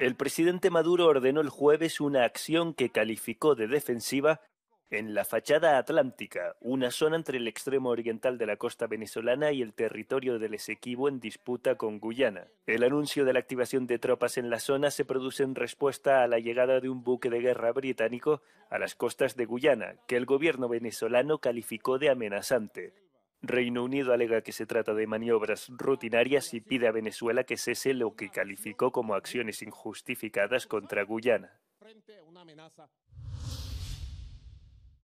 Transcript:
El presidente Maduro ordenó el jueves una acción que calificó de defensiva en la fachada atlántica, una zona entre el extremo oriental de la costa venezolana y el territorio del Esequibo en disputa con Guyana. El anuncio de la activación de tropas en la zona se produce en respuesta a la llegada de un buque de guerra británico a las costas de Guyana, que el gobierno venezolano calificó de amenazante. Reino Unido alega que se trata de maniobras rutinarias y pide a Venezuela que cese lo que calificó como acciones injustificadas contra Guyana.